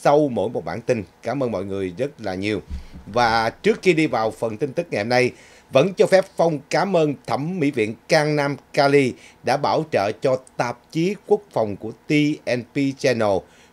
sau mỗi một bản tin. Cảm ơn mọi người rất là nhiều. Và trước khi đi vào phần tin tức ngày hôm nay, vẫn cho phép Phong cảm ơn Thẩm mỹ viện Can Nam Cali đã bảo trợ cho tạp chí quốc phòng của TNP Channel.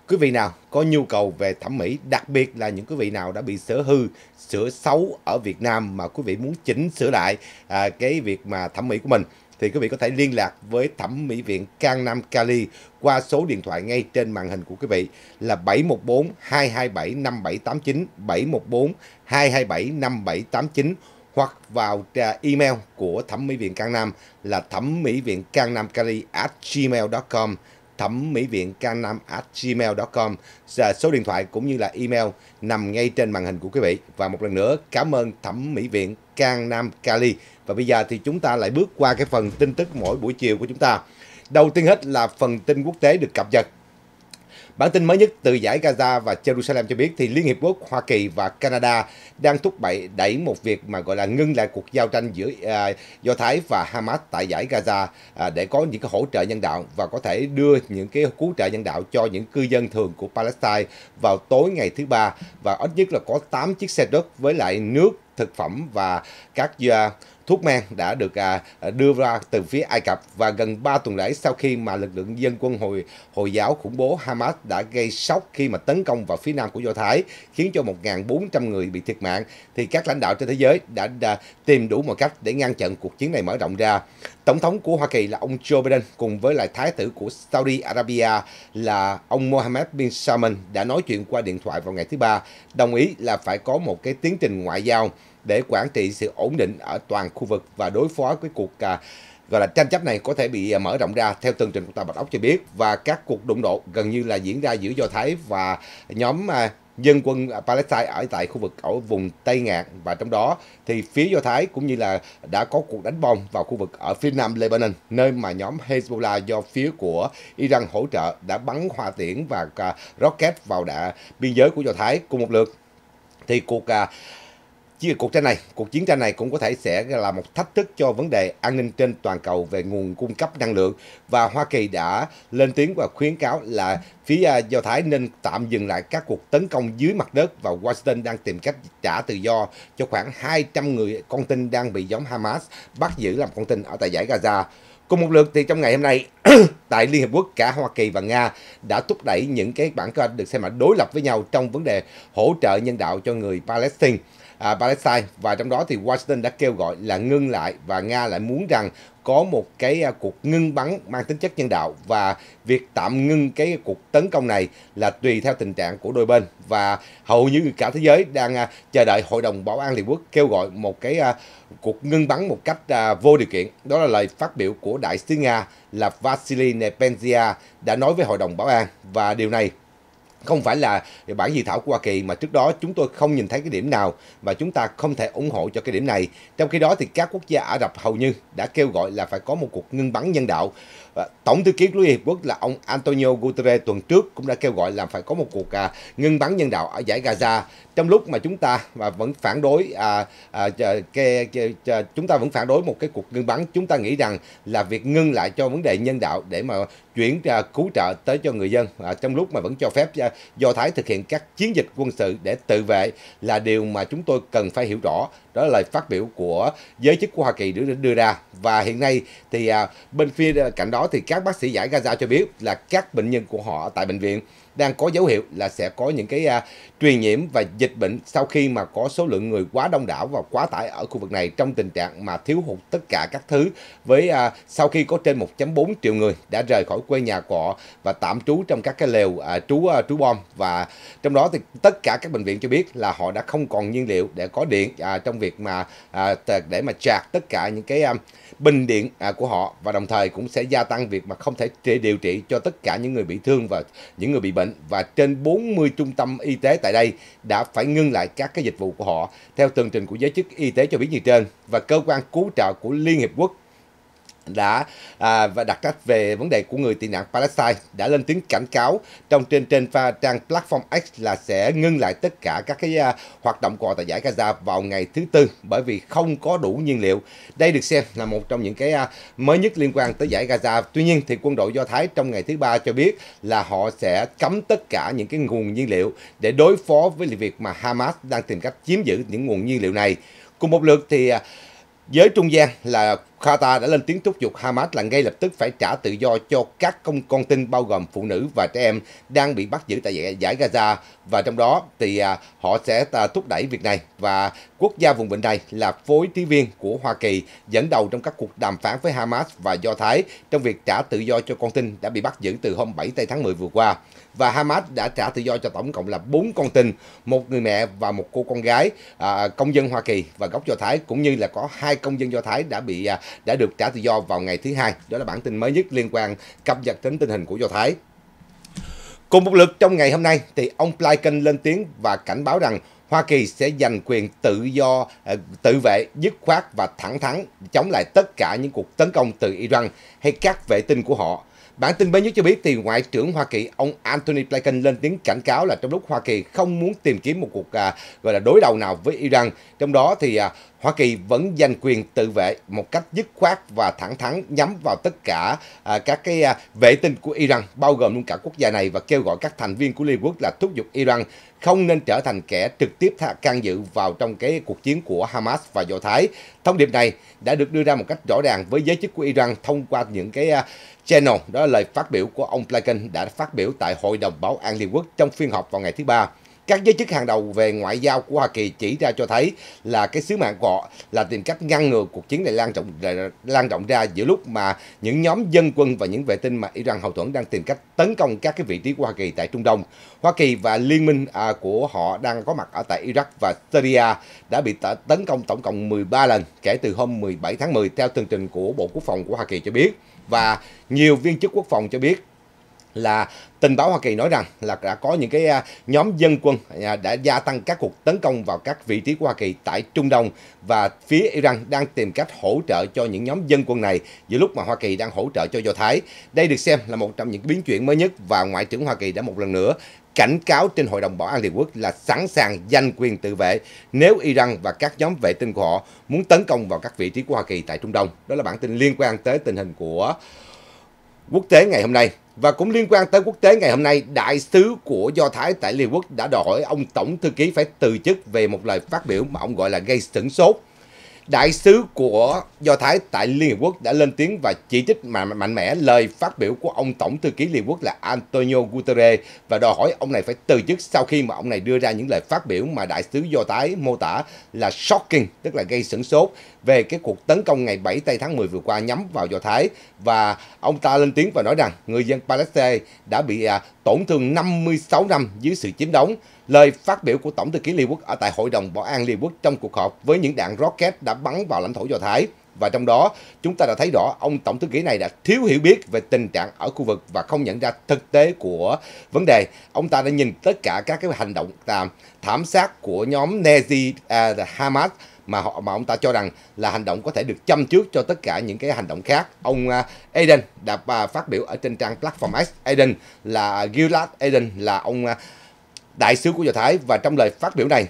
Quý vị nào có nhu cầu về thẩm mỹ, đặc biệt là những quý vị nào đã bị sửa hư, sửa xấu ở Việt Nam mà quý vị muốn chỉnh sửa lại à, cái việc mà thẩm mỹ của mình thì quý vị có thể liên lạc với Thẩm mỹ viện Can Nam Cali qua số điện thoại ngay trên màn hình của quý vị là 714 227 5789 714 227 5789 hoặc vào email của Thẩm mỹ viện Can Nam là thẩm mỹ viện Can Nam Cali at gmail.com thẩm mỹ viện can nam at gmail.com số điện thoại cũng như là email nằm ngay trên màn hình của quý vị và một lần nữa cảm ơn thẩm mỹ viện can nam cali và bây giờ thì chúng ta lại bước qua cái phần tin tức mỗi buổi chiều của chúng ta. Đầu tiên hết là phần tin quốc tế được cập nhật. Bản tin mới nhất từ giải Gaza và Jerusalem cho biết thì Liên Hiệp Quốc, Hoa Kỳ và Canada đang thúc đẩy đẩy một việc mà gọi là ngưng lại cuộc giao tranh giữa uh, Do Thái và Hamas tại giải Gaza uh, để có những cái hỗ trợ nhân đạo và có thể đưa những cái cứu trợ nhân đạo cho những cư dân thường của Palestine vào tối ngày thứ ba và ít nhất là có 8 chiếc xe đất với lại nước thực phẩm và các à, thuốc men đã được à, đưa ra từ phía Ai Cập và gần 3 tuần lễ sau khi mà lực lượng dân quân hồi hồi giáo khủng bố Hamas đã gây sốc khi mà tấn công vào phía nam của Do Thái khiến cho 1.400 người bị thiệt mạng thì các lãnh đạo trên thế giới đã, đã tìm đủ mọi cách để ngăn chặn cuộc chiến này mở rộng ra. Tổng thống của Hoa Kỳ là ông Joe Biden cùng với lại thái tử của Saudi Arabia là ông Mohammed bin Salman đã nói chuyện qua điện thoại vào ngày thứ ba, đồng ý là phải có một cái tiến trình ngoại giao để quản trị sự ổn định ở toàn khu vực và đối phó với cuộc à, gọi là tranh chấp này có thể bị à, mở rộng ra theo tường trình của tòa bạch ốc cho biết và các cuộc đụng độ gần như là diễn ra giữa do thái và nhóm à, dân quân Palestine ở tại khu vực ở vùng Tây Ngạn và trong đó thì phía Do Thái cũng như là đã có cuộc đánh bom vào khu vực ở phía nam Lebanon nơi mà nhóm Hezbollah do phía của Iran hỗ trợ đã bắn hỏa tiễn và à, rocket vào đã biên giới của Do Thái cùng một lượt thì cuộc Chứ cuộc tranh này, cuộc chiến tranh này cũng có thể sẽ là một thách thức cho vấn đề an ninh trên toàn cầu về nguồn cung cấp năng lượng và Hoa Kỳ đã lên tiếng và khuyến cáo là phía à, Do Thái nên tạm dừng lại các cuộc tấn công dưới mặt đất và Washington đang tìm cách trả tự do cho khoảng 200 người con tin đang bị nhóm Hamas bắt giữ làm con tin ở tại giải Gaza. Cùng một lượt thì trong ngày hôm nay tại Liên hợp Quốc cả Hoa Kỳ và Nga đã thúc đẩy những cái bản kênh được xem là đối lập với nhau trong vấn đề hỗ trợ nhân đạo cho người Palestine. À, Palestine và trong đó thì Washington đã kêu gọi là ngưng lại và Nga lại muốn rằng có một cái à, cuộc ngưng bắn mang tính chất nhân đạo và việc tạm ngưng cái cuộc tấn công này là tùy theo tình trạng của đôi bên và hầu như cả thế giới đang à, chờ đợi Hội đồng Bảo an Liên Quốc kêu gọi một cái cuộc ngưng bắn một cách vô điều kiện. Đó là lời phát biểu của đại sứ Nga là Vasily Nepenzia đã nói với Hội đồng Bảo an và điều này không phải là bản dự thảo của Hoa Kỳ mà trước đó chúng tôi không nhìn thấy cái điểm nào và chúng ta không thể ủng hộ cho cái điểm này. Trong khi đó thì các quốc gia Ả Rập hầu như đã kêu gọi là phải có một cuộc ngưng bắn nhân đạo. Tổng thư ký của Liên Hiệp Quốc là ông Antonio Guterres tuần trước cũng đã kêu gọi làm phải có một cuộc à, ngưng bắn nhân đạo ở giải Gaza trong lúc mà chúng ta mà vẫn phản đối à, à, cái, cái, chúng ta vẫn phản đối một cái cuộc ngưng bắn chúng ta nghĩ rằng là việc ngưng lại cho vấn đề nhân đạo để mà chuyển à, cứu trợ tới cho người dân à, trong lúc mà vẫn cho phép à, do thái thực hiện các chiến dịch quân sự để tự vệ là điều mà chúng tôi cần phải hiểu rõ đó là lời phát biểu của giới chức của hoa kỳ đưa, đưa ra và hiện nay thì à, bên phía à, cạnh đó thì các bác sĩ giải Gaza cho biết là các bệnh nhân của họ tại bệnh viện đang có dấu hiệu là sẽ có những cái uh, truyền nhiễm và dịch bệnh sau khi mà có số lượng người quá đông đảo và quá tải ở khu vực này trong tình trạng mà thiếu hụt tất cả các thứ với uh, sau khi có trên 1.4 triệu người đã rời khỏi quê nhà của họ và tạm trú trong các cái lều uh, trú uh, trú bom và trong đó thì tất cả các bệnh viện cho biết là họ đã không còn nhiên liệu để có điện uh, trong việc mà uh, để mà sạc tất cả những cái uh, bình điện uh, của họ và đồng thời cũng sẽ gia tăng việc mà không thể điều trị cho tất cả những người bị thương và những người bị bệnh bệnh và trên 40 trung tâm y tế tại đây đã phải ngưng lại các cái dịch vụ của họ. Theo tường trình của giới chức y tế cho biết như trên và cơ quan cứu trợ của Liên Hiệp Quốc đã à, và đặt cách về vấn đề của người tị nạn Palestine đã lên tiếng cảnh cáo trong trên trên trang platform X là sẽ ngưng lại tất cả các cái à, hoạt động của họ tại giải Gaza vào ngày thứ tư bởi vì không có đủ nhiên liệu. Đây được xem là một trong những cái à, mới nhất liên quan tới giải Gaza. Tuy nhiên thì quân đội Do Thái trong ngày thứ ba cho biết là họ sẽ cấm tất cả những cái nguồn nhiên liệu để đối phó với việc mà Hamas đang tìm cách chiếm giữ những nguồn nhiên liệu này. Cùng một lượt thì à, giới trung gian là Qatar đã lên tiếng thúc giục Hamas là ngay lập tức phải trả tự do cho các công con tin bao gồm phụ nữ và trẻ em đang bị bắt giữ tại giải Gaza và trong đó thì à, họ sẽ à, thúc đẩy việc này và quốc gia vùng vịnh này là phối tí viên của Hoa Kỳ dẫn đầu trong các cuộc đàm phán với Hamas và Do Thái trong việc trả tự do cho con tin đã bị bắt giữ từ hôm 7 tây tháng 10 vừa qua và Hamas đã trả tự do cho tổng cộng là 4 con tin, một người mẹ và một cô con gái à, công dân Hoa Kỳ và gốc Do Thái cũng như là có hai công dân Do Thái đã bị đã được trả tự do vào ngày thứ hai. Đó là bản tin mới nhất liên quan cập nhật đến tình hình của Do Thái. Cùng một lực trong ngày hôm nay thì ông Blinken lên tiếng và cảnh báo rằng Hoa Kỳ sẽ giành quyền tự do, ờ, tự vệ, dứt khoát và thẳng thắn chống lại tất cả những cuộc tấn công từ Iran hay các vệ tinh của họ Bản tin mới nhất cho biết thì Ngoại trưởng Hoa Kỳ ông Antony Blinken lên tiếng cảnh cáo là trong lúc Hoa Kỳ không muốn tìm kiếm một cuộc à, gọi là đối đầu nào với Iran, trong đó thì à, Hoa Kỳ vẫn giành quyền tự vệ một cách dứt khoát và thẳng thắn nhắm vào tất cả à, các cái à, vệ tinh của Iran, bao gồm luôn cả quốc gia này và kêu gọi các thành viên của Liên Quốc là thúc giục Iran không nên trở thành kẻ trực tiếp can dự vào trong cái cuộc chiến của Hamas và Do Thái. Thông điệp này đã được đưa ra một cách rõ ràng với giới chức của Iran thông qua những cái à, channel, đó là lời phát biểu của ông Blinken đã phát biểu tại Hội đồng Bảo an Liên Quốc trong phiên họp vào ngày thứ Ba. Các giới chức hàng đầu về ngoại giao của Hoa Kỳ chỉ ra cho thấy là cái sứ mạng của họ là tìm cách ngăn ngừa cuộc chiến này lan rộng lan rộng ra giữa lúc mà những nhóm dân quân và những vệ tinh mà Iran hậu thuẫn đang tìm cách tấn công các cái vị trí của Hoa Kỳ tại Trung Đông. Hoa Kỳ và liên minh à, của họ đang có mặt ở tại Iraq và Syria đã bị tấn công tổng cộng 13 lần kể từ hôm 17 tháng 10 theo tường trình của Bộ Quốc phòng của Hoa Kỳ cho biết và nhiều viên chức quốc phòng cho biết là tình báo Hoa Kỳ nói rằng là đã có những cái à, nhóm dân quân à, đã gia tăng các cuộc tấn công vào các vị trí của Hoa Kỳ tại Trung Đông và phía Iran đang tìm cách hỗ trợ cho những nhóm dân quân này giữa lúc mà Hoa Kỳ đang hỗ trợ cho Do Thái. Đây được xem là một trong những biến chuyển mới nhất và Ngoại trưởng Hoa Kỳ đã một lần nữa cảnh cáo trên Hội đồng Bảo an Liên Quốc là sẵn sàng giành quyền tự vệ nếu Iran và các nhóm vệ tinh của họ muốn tấn công vào các vị trí của Hoa Kỳ tại Trung Đông. Đó là bản tin liên quan tới tình hình của quốc tế ngày hôm nay. Và cũng liên quan tới quốc tế ngày hôm nay, đại sứ của Do Thái tại Liên Quốc đã đòi hỏi ông Tổng Thư ký phải từ chức về một lời phát biểu mà ông gọi là gây sửng sốt đại sứ của Do Thái tại Liên Hiệp Quốc đã lên tiếng và chỉ trích mạnh, mẽ lời phát biểu của ông Tổng thư ký Liên Hiệp Quốc là Antonio Guterres và đòi hỏi ông này phải từ chức sau khi mà ông này đưa ra những lời phát biểu mà đại sứ Do Thái mô tả là shocking, tức là gây sửng sốt về cái cuộc tấn công ngày 7 tây tháng 10 vừa qua nhắm vào Do Thái và ông ta lên tiếng và nói rằng người dân Palestine đã bị à, tổn thương 56 năm dưới sự chiếm đóng Lời phát biểu của Tổng thư ký Liên Quốc ở tại Hội đồng Bảo an Liên Quốc trong cuộc họp với những đạn rocket đã bắn vào lãnh thổ Do Thái. Và trong đó, chúng ta đã thấy rõ ông Tổng thư ký này đã thiếu hiểu biết về tình trạng ở khu vực và không nhận ra thực tế của vấn đề. Ông ta đã nhìn tất cả các cái hành động thảm sát của nhóm Nazi uh, Hamas mà họ mà ông ta cho rằng là hành động có thể được châm trước cho tất cả những cái hành động khác. Ông uh, à, Aiden đã uh, phát biểu ở trên trang Platform X. Aiden là Gilad Aiden là ông uh, đại sứ của Do Thái và trong lời phát biểu này,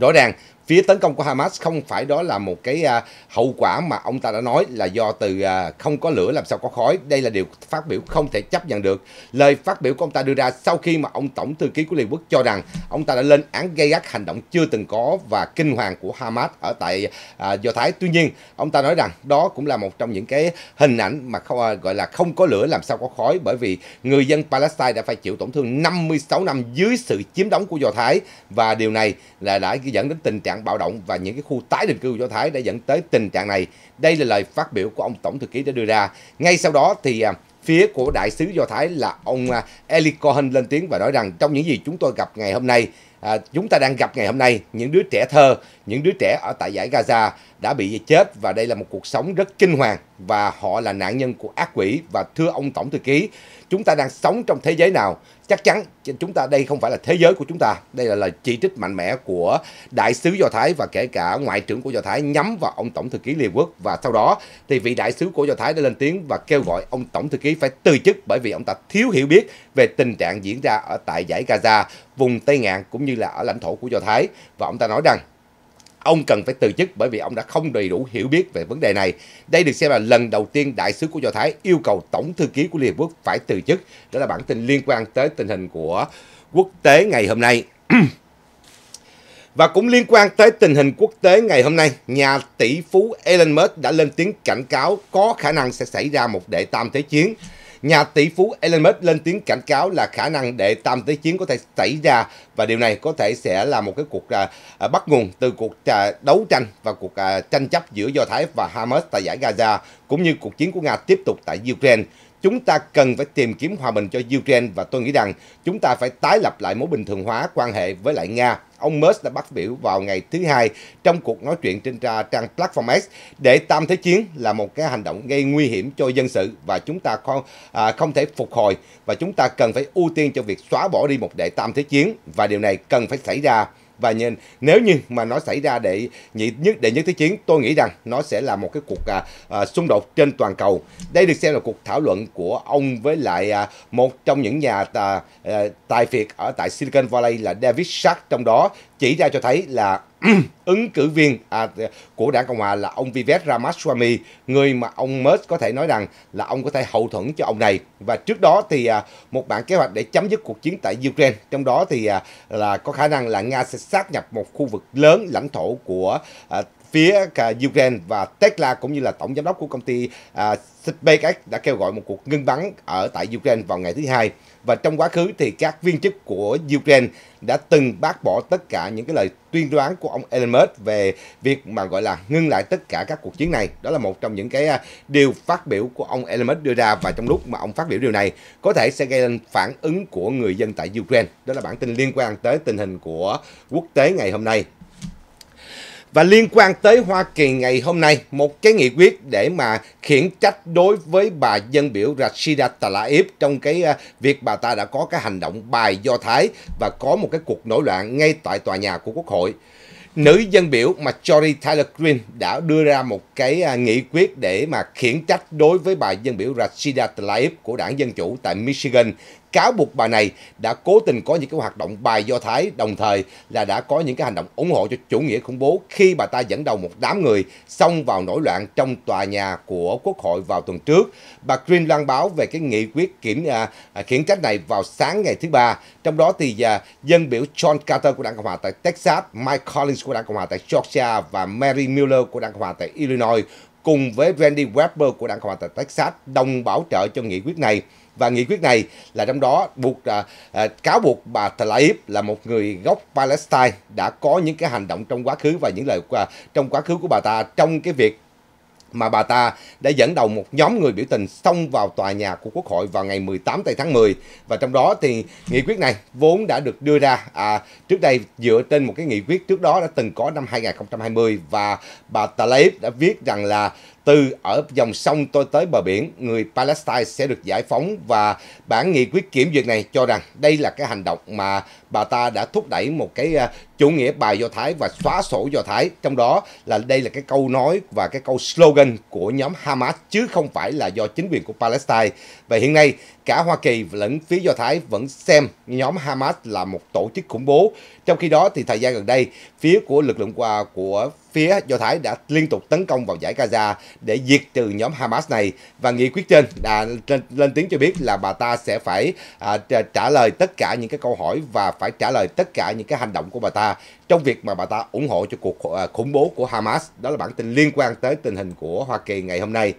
rõ ràng phía tấn công của Hamas không phải đó là một cái à, hậu quả mà ông ta đã nói là do từ à, không có lửa làm sao có khói. Đây là điều phát biểu không thể chấp nhận được. Lời phát biểu của ông ta đưa ra sau khi mà ông tổng thư ký của Liên Quốc cho rằng ông ta đã lên án gây gắt hành động chưa từng có và kinh hoàng của Hamas ở tại à, Do Thái. Tuy nhiên, ông ta nói rằng đó cũng là một trong những cái hình ảnh mà không, à, gọi là không có lửa làm sao có khói bởi vì người dân Palestine đã phải chịu tổn thương 56 năm dưới sự chiếm đóng của Do Thái và điều này là đã dẫn đến tình trạng trạng bạo động và những cái khu tái định cư của Do Thái đã dẫn tới tình trạng này. Đây là lời phát biểu của ông Tổng Thư ký đã đưa ra. Ngay sau đó thì à, phía của đại sứ Do Thái là ông à, Eli Cohen lên tiếng và nói rằng trong những gì chúng tôi gặp ngày hôm nay, à, chúng ta đang gặp ngày hôm nay, những đứa trẻ thơ, những đứa trẻ ở tại giải Gaza đã bị chết và đây là một cuộc sống rất kinh hoàng và họ là nạn nhân của ác quỷ và thưa ông tổng thư ký chúng ta đang sống trong thế giới nào chắc chắn chúng ta đây không phải là thế giới của chúng ta đây là lời chỉ trích mạnh mẽ của đại sứ do thái và kể cả ngoại trưởng của do thái nhắm vào ông tổng thư ký liên quốc và sau đó thì vị đại sứ của do thái đã lên tiếng và kêu gọi ông tổng thư ký phải từ chức bởi vì ông ta thiếu hiểu biết về tình trạng diễn ra ở tại giải gaza vùng tây ngạn cũng như là ở lãnh thổ của do thái và ông ta nói rằng ông cần phải từ chức bởi vì ông đã không đầy đủ hiểu biết về vấn đề này. Đây được xem là lần đầu tiên đại sứ của Do Thái yêu cầu tổng thư ký của Liên Hợp Quốc phải từ chức. Đó là bản tin liên quan tới tình hình của quốc tế ngày hôm nay. Và cũng liên quan tới tình hình quốc tế ngày hôm nay, nhà tỷ phú Elon Musk đã lên tiếng cảnh cáo có khả năng sẽ xảy ra một đệ tam thế chiến Nhà tỷ phú Elon Musk lên tiếng cảnh cáo là khả năng để tam thế chiến có thể xảy ra và điều này có thể sẽ là một cái cuộc uh, bắt nguồn từ cuộc uh, đấu tranh và cuộc uh, tranh chấp giữa Do Thái và Hamas tại giải Gaza cũng như cuộc chiến của Nga tiếp tục tại Ukraine chúng ta cần phải tìm kiếm hòa bình cho Ukraine và tôi nghĩ rằng chúng ta phải tái lập lại mối bình thường hóa quan hệ với lại Nga Ông Musk đã phát biểu vào ngày thứ Hai trong cuộc nói chuyện trên trang Platform X để tam thế chiến là một cái hành động gây nguy hiểm cho dân sự và chúng ta không, à, không thể phục hồi và chúng ta cần phải ưu tiên cho việc xóa bỏ đi một đệ tam thế chiến và điều này cần phải xảy ra và nhìn nếu như mà nó xảy ra để nhị nhất để nhất thế chiến tôi nghĩ rằng nó sẽ là một cái cuộc à, à, xung đột trên toàn cầu đây được xem là cuộc thảo luận của ông với lại à, một trong những nhà tà, à, tài phiệt ở tại Silicon Valley là David Sachs trong đó chỉ ra cho thấy là ứng cử viên à, của đảng Cộng hòa là ông Vivek Ramaswamy, người mà ông Musk có thể nói rằng là ông có thể hậu thuẫn cho ông này. Và trước đó thì à, một bản kế hoạch để chấm dứt cuộc chiến tại Ukraine, trong đó thì à, là có khả năng là Nga sẽ sát nhập một khu vực lớn lãnh thổ của à, phía Ukraine và Tesla cũng như là tổng giám đốc của công ty à, SpaceX đã kêu gọi một cuộc ngưng bắn ở tại Ukraine vào ngày thứ hai và trong quá khứ thì các viên chức của Ukraine đã từng bác bỏ tất cả những cái lời tuyên đoán của ông Elon Musk về việc mà gọi là ngưng lại tất cả các cuộc chiến này. Đó là một trong những cái à, điều phát biểu của ông Elon Musk đưa ra và trong lúc mà ông phát biểu điều này có thể sẽ gây lên phản ứng của người dân tại Ukraine. Đó là bản tin liên quan tới tình hình của quốc tế ngày hôm nay. Và liên quan tới Hoa Kỳ ngày hôm nay, một cái nghị quyết để mà khiển trách đối với bà dân biểu Rashida Tlaib trong cái à, việc bà ta đã có cái hành động bài do Thái và có một cái cuộc nổi loạn ngay tại tòa nhà của Quốc hội. Nữ dân biểu mà Jory Taylor green đã đưa ra một cái à, nghị quyết để mà khiển trách đối với bà dân biểu Rashida Tlaib của đảng Dân Chủ tại Michigan cáo buộc bà này đã cố tình có những cái hoạt động bài do Thái, đồng thời là đã có những cái hành động ủng hộ cho chủ nghĩa khủng bố khi bà ta dẫn đầu một đám người xông vào nổi loạn trong tòa nhà của Quốc hội vào tuần trước. Bà Green loan báo về cái nghị quyết kiểm à, à khiển trách này vào sáng ngày thứ ba. Trong đó thì à, dân biểu John Carter của Đảng Cộng hòa tại Texas, Mike Collins của Đảng Cộng hòa tại Georgia và Mary Miller của Đảng Cộng hòa tại Illinois cùng với Randy Weber của Đảng Cộng hòa tại Texas đồng bảo trợ cho nghị quyết này và nghị quyết này là trong đó buộc à, à, cáo buộc bà Talib là một người gốc Palestine đã có những cái hành động trong quá khứ và những lời à, trong quá khứ của bà ta trong cái việc mà bà ta đã dẫn đầu một nhóm người biểu tình xông vào tòa nhà của Quốc hội vào ngày 18 tháng 10 và trong đó thì nghị quyết này vốn đã được đưa ra à, trước đây dựa trên một cái nghị quyết trước đó đã từng có năm 2020 và bà Talib đã viết rằng là từ ở dòng sông tôi tới bờ biển, người Palestine sẽ được giải phóng và bản nghị quyết kiểm duyệt này cho rằng đây là cái hành động mà bà ta đã thúc đẩy một cái à, chủ nghĩa bài Do Thái và xóa sổ Do Thái. Trong đó là đây là cái câu nói và cái câu slogan của nhóm Hamas chứ không phải là do chính quyền của Palestine. Và hiện nay cả Hoa Kỳ lẫn phía Do Thái vẫn xem nhóm Hamas là một tổ chức khủng bố. Trong khi đó thì thời gian gần đây phía của lực lượng à, của phía Do Thái đã liên tục tấn công vào giải Gaza để diệt trừ nhóm Hamas này và nghị quyết trên đã lên tiếng cho biết là bà ta sẽ phải à, trả lời tất cả những cái câu hỏi và phải trả lời tất cả những cái hành động của bà ta trong việc mà bà ta ủng hộ cho cuộc à, khủng bố của Hamas. Đó là bản tin liên quan tới tình hình của Hoa Kỳ ngày hôm nay.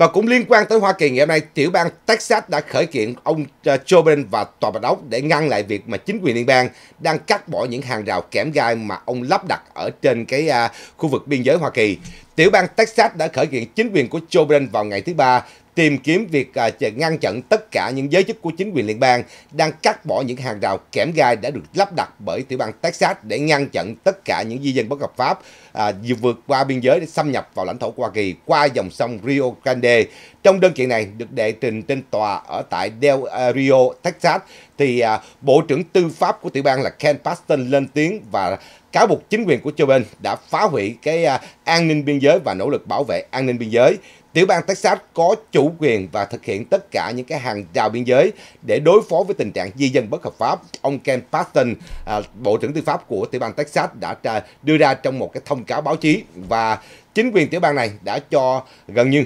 Và cũng liên quan tới Hoa Kỳ ngày hôm nay, tiểu bang Texas đã khởi kiện ông Joe ờ, Biden và tòa bạch ốc để ngăn lại việc mà chính quyền liên bang đang cắt bỏ những hàng rào kẽm gai mà ông lắp đặt ở trên cái ờ, khu vực biên giới Hoa Kỳ. Tiểu bang Texas đã khởi kiện chính quyền của Joe Biden vào ngày thứ Ba tìm kiếm việc à, ngăn chặn tất cả những giới chức của chính quyền liên bang đang cắt bỏ những hàng rào kẽm gai đã được lắp đặt bởi tiểu bang Texas để ngăn chặn tất cả những di dân bất hợp pháp à, vượt qua biên giới để xâm nhập vào lãnh thổ Hoa Kỳ qua dòng sông Rio Grande. Trong đơn kiện này được đệ trình trên tòa ở tại Del à, Rio, Texas, thì Bộ trưởng Tư pháp của tiểu bang là Ken Paxton lên tiếng và cáo buộc chính quyền của Joe Biden đã phá hủy cái an ninh biên giới và nỗ lực bảo vệ an ninh biên giới. Tiểu bang Texas có chủ quyền và thực hiện tất cả những cái hàng rào biên giới để đối phó với tình trạng di dân bất hợp pháp. Ông Ken Paxton, à, Bộ trưởng Tư pháp của tiểu bang Texas đã đưa ra trong một cái thông cáo báo chí và chính quyền tiểu bang này đã cho gần như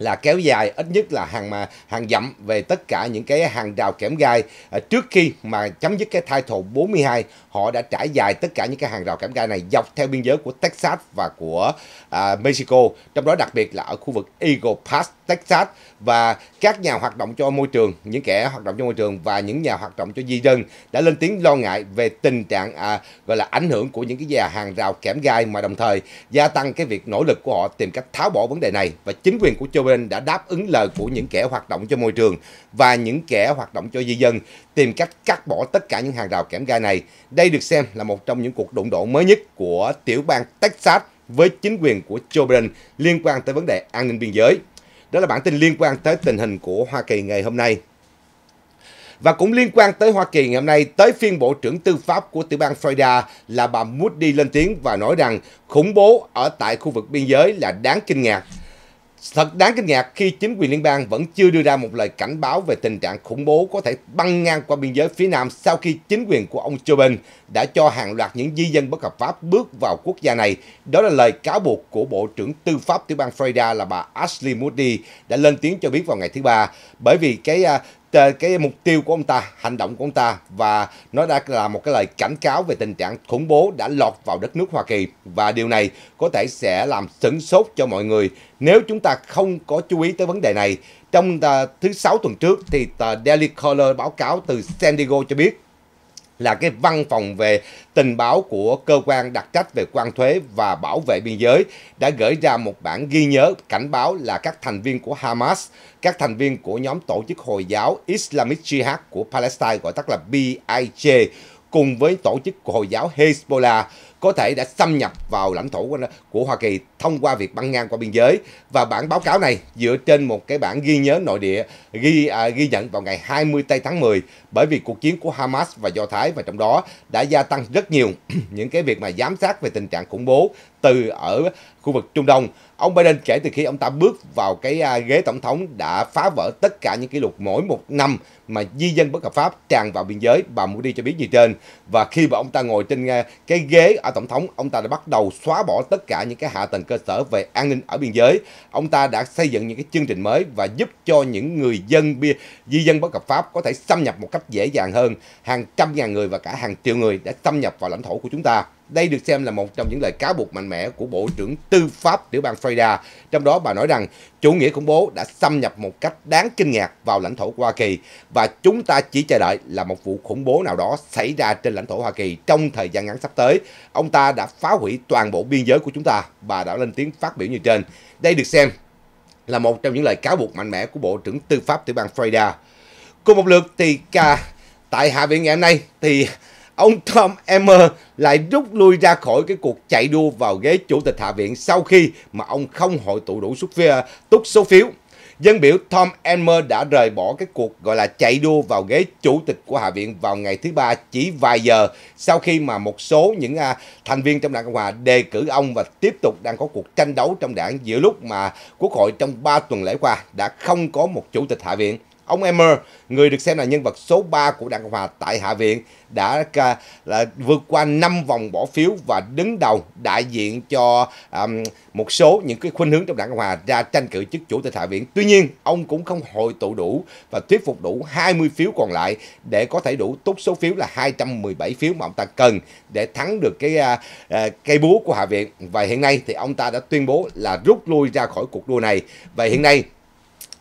là kéo dài ít nhất là hàng mà hàng dặm về tất cả những cái hàng rào kẽm gai à, trước khi mà chấm dứt cái thai thổ 42 họ đã trải dài tất cả những cái hàng rào kẽm gai này dọc theo biên giới của Texas và của à, Mexico trong đó đặc biệt là ở khu vực Eagle Pass Texas và các nhà hoạt động cho môi trường, những kẻ hoạt động cho môi trường và những nhà hoạt động cho di dân đã lên tiếng lo ngại về tình trạng à, gọi là ảnh hưởng của những cái nhà hàng rào kẽm gai mà đồng thời gia tăng cái việc nỗ lực của họ tìm cách tháo bỏ vấn đề này và chính quyền của Joe Biden đã đáp ứng lời của những kẻ hoạt động cho môi trường và những kẻ hoạt động cho di dân tìm cách cắt bỏ tất cả những hàng rào kẽm gai này. Đây được xem là một trong những cuộc đụng độ mới nhất của tiểu bang Texas với chính quyền của Joe Biden liên quan tới vấn đề an ninh biên giới. Đó là bản tin liên quan tới tình hình của Hoa Kỳ ngày hôm nay. Và cũng liên quan tới Hoa Kỳ ngày hôm nay, tới phiên Bộ trưởng Tư pháp của tiểu bang Florida là bà Moody lên tiếng và nói rằng khủng bố ở tại khu vực biên giới là đáng kinh ngạc Thật đáng kinh ngạc khi chính quyền liên bang vẫn chưa đưa ra một lời cảnh báo về tình trạng khủng bố có thể băng ngang qua biên giới phía Nam sau khi chính quyền của ông Joe Biden đã cho hàng loạt những di dân bất hợp pháp bước vào quốc gia này. Đó là lời cáo buộc của Bộ trưởng Tư pháp tiểu bang Florida là bà Ashley Moody đã lên tiếng cho biết vào ngày thứ Ba. Bởi vì cái à, cái mục tiêu của ông ta, hành động của ông ta và nó đã là một cái lời cảnh cáo về tình trạng khủng bố đã lọt vào đất nước Hoa Kỳ và điều này có thể sẽ làm sửng sốt cho mọi người nếu chúng ta không có chú ý tới vấn đề này. Trong à, thứ sáu tuần trước thì tờ Daily Caller báo cáo từ San Diego cho biết là cái văn phòng về tình báo của cơ quan đặc trách về quan thuế và bảo vệ biên giới đã gửi ra một bản ghi nhớ cảnh báo là các thành viên của Hamas, các thành viên của nhóm tổ chức Hồi giáo Islamic Jihad của Palestine gọi tắt là BIJ cùng với tổ chức của Hồi giáo Hezbollah có thể đã xâm nhập vào lãnh thổ của Hoa Kỳ thông qua việc băng ngang qua biên giới và bản báo cáo này dựa trên một cái bản ghi nhớ nội địa ghi à, ghi nhận vào ngày 20 tây tháng 10 bởi vì cuộc chiến của Hamas và Do Thái và trong đó đã gia tăng rất nhiều những cái việc mà giám sát về tình trạng khủng bố từ ở khu vực Trung Đông. Ông Biden kể từ khi ông ta bước vào cái à, ghế tổng thống đã phá vỡ tất cả những kỷ lục mỗi một năm mà di dân bất hợp pháp tràn vào biên giới. Bà Moody cho biết như trên. Và khi mà ông ta ngồi trên à, cái ghế ở à, tổng thống, ông ta đã bắt đầu xóa bỏ tất cả những cái hạ tầng cơ sở về an ninh ở biên giới. Ông ta đã xây dựng những cái chương trình mới và giúp cho những người dân bia di dân bất hợp pháp có thể xâm nhập một cách dễ dàng hơn. Hàng trăm ngàn người và cả hàng triệu người đã xâm nhập vào lãnh thổ của chúng ta. Đây được xem là một trong những lời cáo buộc mạnh mẽ của Bộ trưởng Tư pháp tiểu bang Florida. Trong đó bà nói rằng chủ nghĩa khủng bố đã xâm nhập một cách đáng kinh ngạc vào lãnh thổ của Hoa Kỳ và chúng ta chỉ chờ đợi là một vụ khủng bố nào đó xảy ra trên lãnh thổ Hoa Kỳ trong thời gian ngắn sắp tới. Ông ta đã phá hủy toàn bộ biên giới của chúng ta, bà đã lên tiếng phát biểu như trên. Đây được xem là một trong những lời cáo buộc mạnh mẽ của Bộ trưởng Tư pháp tiểu bang Florida. Cùng một lượt thì cả tại Hạ viện ngày hôm nay thì ông Tom Emmer lại rút lui ra khỏi cái cuộc chạy đua vào ghế chủ tịch Hạ viện sau khi mà ông không hội tụ đủ xuất phiếu, túc số phiếu. Dân biểu Tom Emmer đã rời bỏ cái cuộc gọi là chạy đua vào ghế chủ tịch của Hạ viện vào ngày thứ ba chỉ vài giờ sau khi mà một số những à, thành viên trong Đảng Cộng hòa đề cử ông và tiếp tục đang có cuộc tranh đấu trong đảng giữa lúc mà Quốc hội trong ba tuần lễ qua đã không có một chủ tịch Hạ viện. Ông Emmer, người được xem là nhân vật số 3 của Đảng Cộng Hòa tại Hạ viện, đã là vượt qua 5 vòng bỏ phiếu và đứng đầu đại diện cho um, một số những cái khuynh hướng trong Đảng Cộng Hòa ra tranh cử chức chủ tịch Hạ viện. Tuy nhiên, ông cũng không hội tụ đủ và thuyết phục đủ 20 phiếu còn lại để có thể đủ túc số phiếu là 217 phiếu mà ông ta cần để thắng được cái uh, cây búa của Hạ viện. Và hiện nay thì ông ta đã tuyên bố là rút lui ra khỏi cuộc đua này. Và hiện nay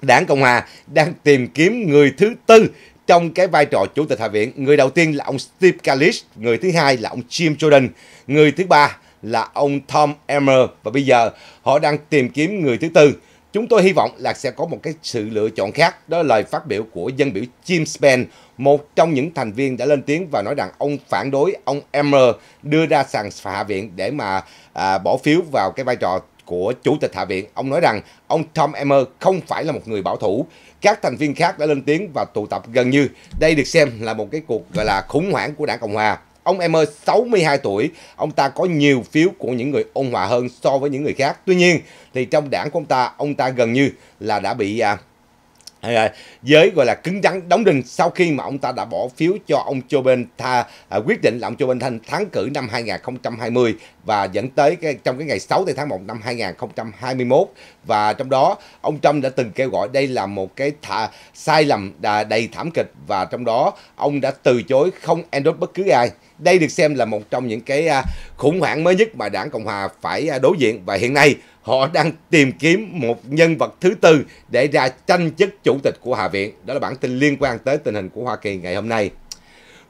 đảng Cộng Hòa đang tìm kiếm người thứ tư trong cái vai trò chủ tịch Hạ viện. Người đầu tiên là ông Steve Scalise, người thứ hai là ông Jim Jordan, người thứ ba là ông Tom Emmer và bây giờ họ đang tìm kiếm người thứ tư. Chúng tôi hy vọng là sẽ có một cái sự lựa chọn khác, đó là lời phát biểu của dân biểu Jim Spen, một trong những thành viên đã lên tiếng và nói rằng ông phản đối ông Emmer đưa ra sàn hạ viện để mà à, bỏ phiếu vào cái vai trò của Chủ tịch Hạ viện. Ông nói rằng ông Tom Emmer không phải là một người bảo thủ. Các thành viên khác đã lên tiếng và tụ tập gần như đây được xem là một cái cuộc gọi là khủng hoảng của đảng Cộng Hòa. Ông Emmer 62 tuổi, ông ta có nhiều phiếu của những người ôn hòa hơn so với những người khác. Tuy nhiên, thì trong đảng của ông ta, ông ta gần như là đã bị à, À, giới gọi là cứng rắn đóng đinh sau khi mà ông ta đã bỏ phiếu cho ông Joe Biden tha à, quyết định là ông Joe Biden thanh thắng cử năm 2020 và dẫn tới cái, trong cái ngày 6 tháng 1 năm 2021 và trong đó ông Trump đã từng kêu gọi đây là một cái thà, sai lầm đà, đầy thảm kịch và trong đó ông đã từ chối không endorse bất cứ ai đây được xem là một trong những cái à, khủng hoảng mới nhất mà đảng Cộng hòa phải à, đối diện và hiện nay họ đang tìm kiếm một nhân vật thứ tư để ra tranh chức chủ tịch của Hạ viện. Đó là bản tin liên quan tới tình hình của Hoa Kỳ ngày hôm nay.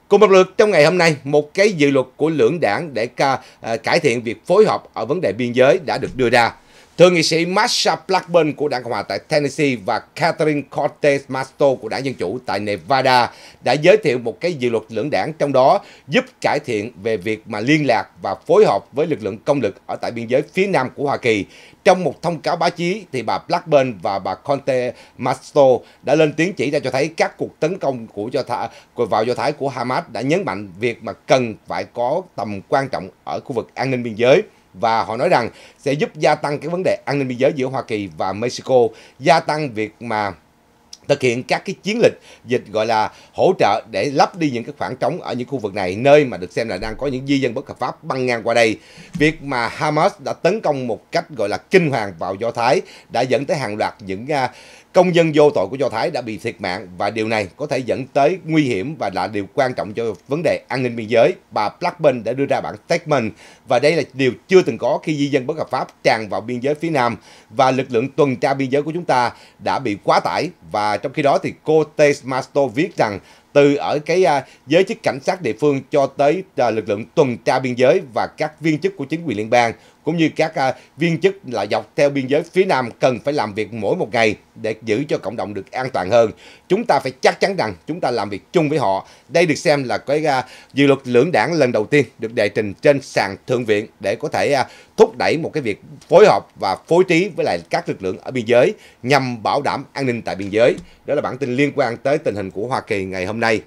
Cùng một lượt trong ngày hôm nay, một cái dự luật của lưỡng đảng để à, cải thiện việc phối hợp ở vấn đề biên giới đã được đưa ra. Thượng nghị sĩ Marsha Blackburn của đảng Cộng hòa tại Tennessee và Catherine Cortez Masto của đảng Dân Chủ tại Nevada đã giới thiệu một cái dự luật lưỡng đảng trong đó giúp cải thiện về việc mà liên lạc và phối hợp với lực lượng công lực ở tại biên giới phía nam của Hoa Kỳ. Trong một thông cáo báo chí thì bà Blackburn và bà Conte Masto đã lên tiếng chỉ ra cho thấy các cuộc tấn công của do Thái vào do Thái của Hamas đã nhấn mạnh việc mà cần phải có tầm quan trọng ở khu vực an ninh biên giới và họ nói rằng sẽ giúp gia tăng cái vấn đề an ninh biên giới giữa Hoa Kỳ và Mexico, gia tăng việc mà thực hiện các cái chiến lịch dịch gọi là hỗ trợ để lấp đi những cái khoảng trống ở những khu vực này nơi mà được xem là đang có những di dân bất hợp pháp băng ngang qua đây việc mà Hamas đã tấn công một cách gọi là kinh hoàng vào do thái đã dẫn tới hàng loạt những à, Công dân vô tội của Do Thái đã bị thiệt mạng và điều này có thể dẫn tới nguy hiểm và là điều quan trọng cho vấn đề an ninh biên giới. Bà Blackburn đã đưa ra bản statement và đây là điều chưa từng có khi di dân bất hợp pháp tràn vào biên giới phía Nam và lực lượng tuần tra biên giới của chúng ta đã bị quá tải và trong khi đó thì cô Tess Masto viết rằng từ ở cái à, giới chức cảnh sát địa phương cho tới à, lực lượng tuần tra biên giới và các viên chức của chính quyền liên bang cũng như các à, viên chức là dọc theo biên giới phía Nam cần phải làm việc mỗi một ngày để giữ cho cộng đồng được an toàn hơn. Chúng ta phải chắc chắn rằng chúng ta làm việc chung với họ. Đây được xem là cái à, dự luật lưỡng đảng lần đầu tiên được đề trình trên sàn thượng viện để có thể à, thúc đẩy một cái việc phối hợp và phối trí với lại các lực lượng ở biên giới nhằm bảo đảm an ninh tại biên giới. Đó là bản tin liên quan tới tình hình của Hoa Kỳ ngày hôm nay.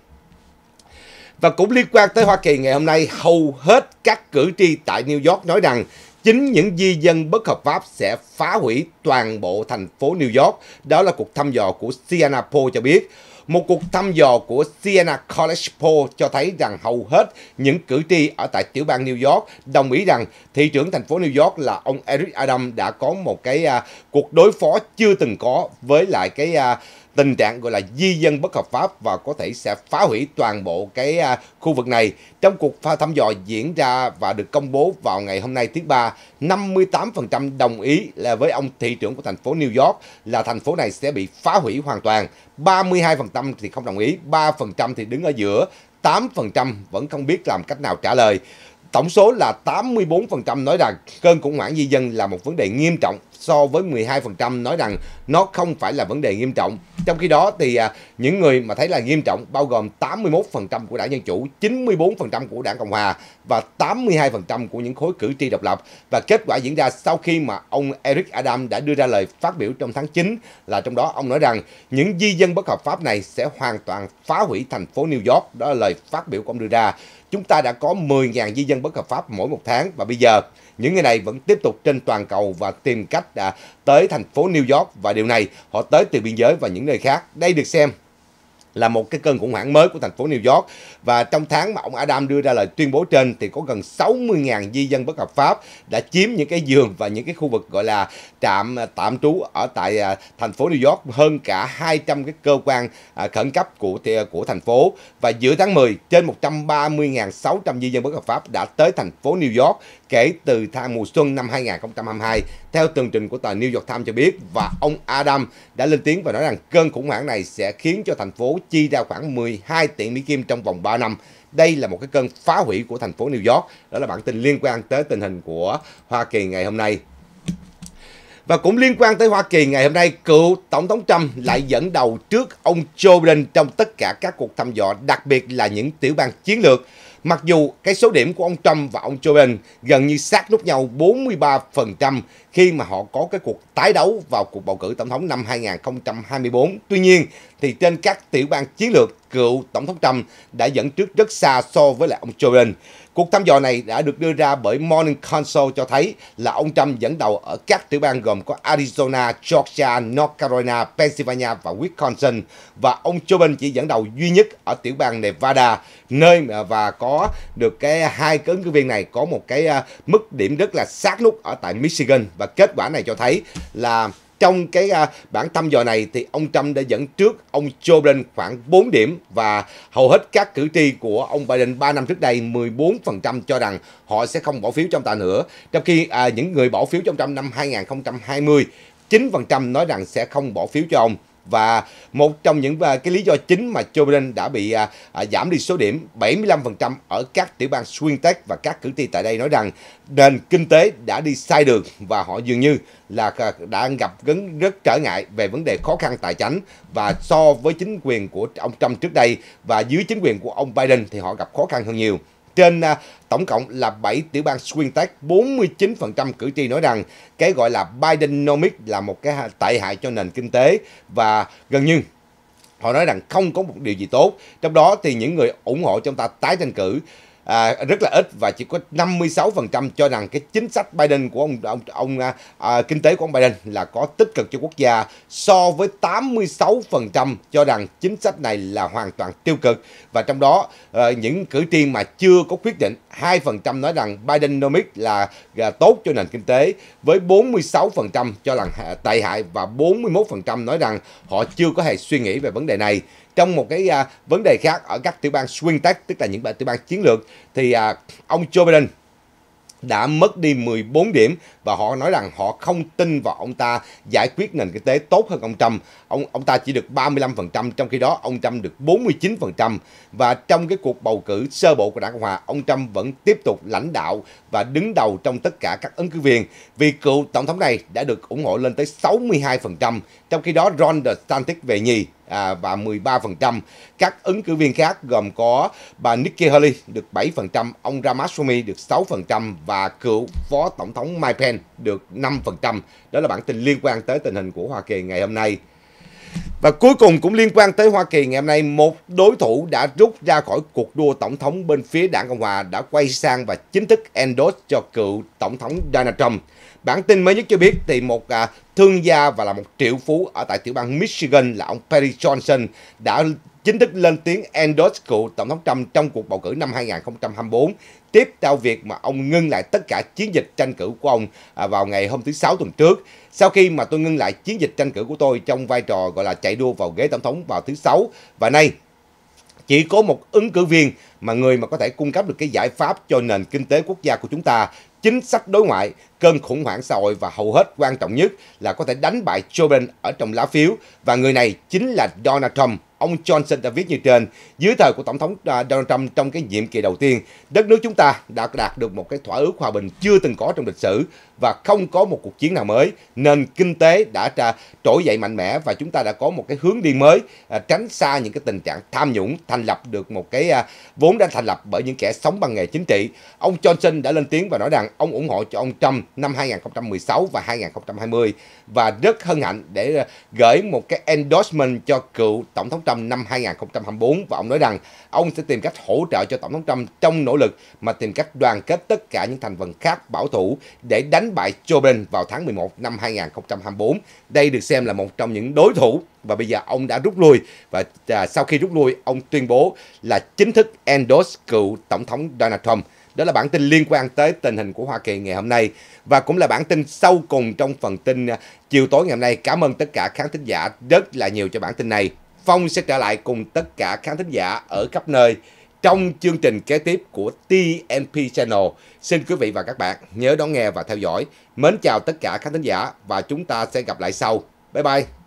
Và cũng liên quan tới Hoa Kỳ ngày hôm nay, hầu hết các cử tri tại New York nói rằng Chính những di dân bất hợp pháp sẽ phá hủy toàn bộ thành phố New York. Đó là cuộc thăm dò của Siena Poll cho biết. Một cuộc thăm dò của Siena College Poll cho thấy rằng hầu hết những cử tri ở tại tiểu bang New York đồng ý rằng thị trưởng thành phố New York là ông Eric Adams đã có một cái uh, cuộc đối phó chưa từng có với lại cái uh, tình trạng gọi là di dân bất hợp pháp và có thể sẽ phá hủy toàn bộ cái à, khu vực này. Trong cuộc thăm dò diễn ra và được công bố vào ngày hôm nay thứ ba, 58% đồng ý là với ông thị trưởng của thành phố New York là thành phố này sẽ bị phá hủy hoàn toàn. 32% thì không đồng ý, 3% thì đứng ở giữa, 8% vẫn không biết làm cách nào trả lời. Tổng số là 84% nói rằng cơn khủng hoảng di dân là một vấn đề nghiêm trọng so với 12% nói rằng nó không phải là vấn đề nghiêm trọng. Trong khi đó thì à, những người mà thấy là nghiêm trọng bao gồm 81% của đảng Dân Chủ, 94% của đảng Cộng Hòa và 82% của những khối cử tri độc lập. Và kết quả diễn ra sau khi mà ông Eric Adam đã đưa ra lời phát biểu trong tháng 9 là trong đó ông nói rằng những di dân bất hợp pháp này sẽ hoàn toàn phá hủy thành phố New York. Đó là lời phát biểu của ông đưa ra chúng ta đã có 10.000 di dân bất hợp pháp mỗi một tháng và bây giờ những người này vẫn tiếp tục trên toàn cầu và tìm cách à, tới thành phố New York và điều này họ tới từ biên giới và những nơi khác. Đây được xem là một cái cơn khủng hoảng mới của thành phố New York. Và trong tháng mà ông Adam đưa ra lời tuyên bố trên thì có gần 60.000 di dân bất hợp pháp đã chiếm những cái giường và những cái khu vực gọi là trạm à, tạm trú ở tại à, thành phố New York hơn cả 200 cái cơ quan à, khẩn cấp của của thành phố. Và giữa tháng 10, trên 130.600 di dân bất hợp pháp đã tới thành phố New York kể từ tháng mùa xuân năm 2022 theo tường trình của tờ New York Times cho biết và ông Adam đã lên tiếng và nói rằng cơn khủng hoảng này sẽ khiến cho thành phố chi ra khoảng 12 tỷ Mỹ Kim trong vòng 3 năm. Đây là một cái cơn phá hủy của thành phố New York. Đó là bản tin liên quan tới tình hình của Hoa Kỳ ngày hôm nay. Và cũng liên quan tới Hoa Kỳ ngày hôm nay, cựu Tổng thống Trump lại dẫn đầu trước ông Joe Biden trong tất cả các cuộc thăm dò, đặc biệt là những tiểu bang chiến lược. Mặc dù cái số điểm của ông Trump và ông Joe Biden gần như sát nút nhau 43% khi mà họ có cái cuộc tái đấu vào cuộc bầu cử tổng thống năm 2024. Tuy nhiên, thì trên các tiểu bang chiến lược cựu Tổng thống Trump đã dẫn trước rất xa so với lại ông Joe Biden. Cuộc thăm dò này đã được đưa ra bởi Morning Consult cho thấy là ông Trump dẫn đầu ở các tiểu bang gồm có Arizona, Georgia, North Carolina, Pennsylvania và Wisconsin và ông Joe Biden chỉ dẫn đầu duy nhất ở tiểu bang Nevada nơi mà và có được cái hai cái ứng cử viên này có một cái à, mức điểm rất là sát nút ở tại Michigan và kết quả này cho thấy là trong cái à, bản thăm dò này thì ông Trump đã dẫn trước ông Joe Biden khoảng 4 điểm và hầu hết các cử tri của ông Biden 3 năm trước đây 14% cho rằng họ sẽ không bỏ phiếu trong ta nữa. Trong khi à, những người bỏ phiếu trong Trump năm 2020 9% nói rằng sẽ không bỏ phiếu cho ông và một trong những à, cái lý do chính mà Joe Biden đã bị à, à, giảm đi số điểm 75% ở các tiểu bang swing state và các cử tri tại đây nói rằng nền kinh tế đã đi sai đường và họ dường như là đã gặp gấn rất trở ngại về vấn đề khó khăn tài chính và so với chính quyền của ông Trump trước đây và dưới chính quyền của ông Biden thì họ gặp khó khăn hơn nhiều trên à, tổng cộng là 7 tiểu bang swing state, 49% cử tri nói rằng cái gọi là Bidenomics là một cái tệ hại cho nền kinh tế và gần như họ nói rằng không có một điều gì tốt. Trong đó thì những người ủng hộ chúng ta tái tranh cử à, rất là ít và chỉ có 56% cho rằng cái chính sách Biden của ông ông ông à, à, kinh tế của ông Biden là có tích cực cho quốc gia so với 86% cho rằng chính sách này là hoàn toàn tiêu cực và trong đó à, những cử tri mà chưa có quyết định 2% nói rằng Bidenomics là, là tốt cho nền kinh tế với 46% cho rằng à, tệ hại và 41% nói rằng họ chưa có hề suy nghĩ về vấn đề này trong một cái à, vấn đề khác ở các tiểu bang swing state tức là những tiểu bang chiến lược thì à, ông Joe Biden đã mất đi 14 điểm và họ nói rằng họ không tin vào ông ta giải quyết nền kinh tế tốt hơn ông Trump. Ông ông ta chỉ được 35% trong khi đó ông Trump được 49% và trong cái cuộc bầu cử sơ bộ của Đảng Cộng hòa, ông Trump vẫn tiếp tục lãnh đạo và đứng đầu trong tất cả các ứng cử viên vì cựu tổng thống này đã được ủng hộ lên tới 62%, trong khi đó Ron DeSantis về nhì à, và 13%. Các ứng cử viên khác gồm có bà Nikki Haley được 7%, ông Ramaswamy được 6% và cựu Phó Tổng thống Mike Pence được 5%. Đó là bản tin liên quan tới tình hình của Hoa Kỳ ngày hôm nay. Và cuối cùng cũng liên quan tới Hoa Kỳ ngày hôm nay, một đối thủ đã rút ra khỏi cuộc đua tổng thống bên phía đảng Cộng Hòa đã quay sang và chính thức endorse cho cựu tổng thống Donald Trump. Bản tin mới nhất cho biết thì một à, thương gia và là một triệu phú ở tại tiểu bang Michigan là ông Perry Johnson đã chính thức lên tiếng endorse cựu Tổng thống Trump trong cuộc bầu cử năm 2024, tiếp theo việc mà ông ngưng lại tất cả chiến dịch tranh cử của ông à, vào ngày hôm thứ Sáu tuần trước. Sau khi mà tôi ngưng lại chiến dịch tranh cử của tôi trong vai trò gọi là chạy đua vào ghế Tổng thống vào thứ Sáu, và nay chỉ có một ứng cử viên mà người mà có thể cung cấp được cái giải pháp cho nền kinh tế quốc gia của chúng ta chính sách đối ngoại, cơn khủng hoảng xã hội và hầu hết quan trọng nhất là có thể đánh bại Joe Biden ở trong lá phiếu và người này chính là Donald Trump. Ông Johnson đã viết như trên, dưới thời của Tổng thống à, Donald Trump trong cái nhiệm kỳ đầu tiên, đất nước chúng ta đã đạt được một cái thỏa ước hòa bình chưa từng có trong lịch sử và không có một cuộc chiến nào mới nên kinh tế đã trỗi dậy mạnh mẽ và chúng ta đã có một cái hướng đi mới à, tránh xa những cái tình trạng tham nhũng thành lập được một cái à, vốn đã thành lập bởi những kẻ sống bằng nghề chính trị ông Johnson đã lên tiếng và nói rằng ông ủng hộ cho ông Trump năm 2016 và 2020 và rất hân hạnh để à, gửi một cái endorsement cho cựu tổng thống Trump năm 2024 và ông nói rằng ông sẽ tìm cách hỗ trợ cho tổng thống Trump trong nỗ lực mà tìm cách đoàn kết tất cả những thành phần khác bảo thủ để đánh bại Joe Biden vào tháng 11 năm 2024. Đây được xem là một trong những đối thủ và bây giờ ông đã rút lui và à, sau khi rút lui ông tuyên bố là chính thức endorse cựu tổng thống Donald Trump. Đó là bản tin liên quan tới tình hình của Hoa Kỳ ngày hôm nay và cũng là bản tin sâu cùng trong phần tin à, chiều tối ngày hôm nay. Cảm ơn tất cả khán thính giả rất là nhiều cho bản tin này. Phong sẽ trở lại cùng tất cả khán thính giả ở khắp nơi trong chương trình kế tiếp của TNP Channel. Xin quý vị và các bạn nhớ đón nghe và theo dõi. Mến chào tất cả các khán giả và chúng ta sẽ gặp lại sau. Bye bye!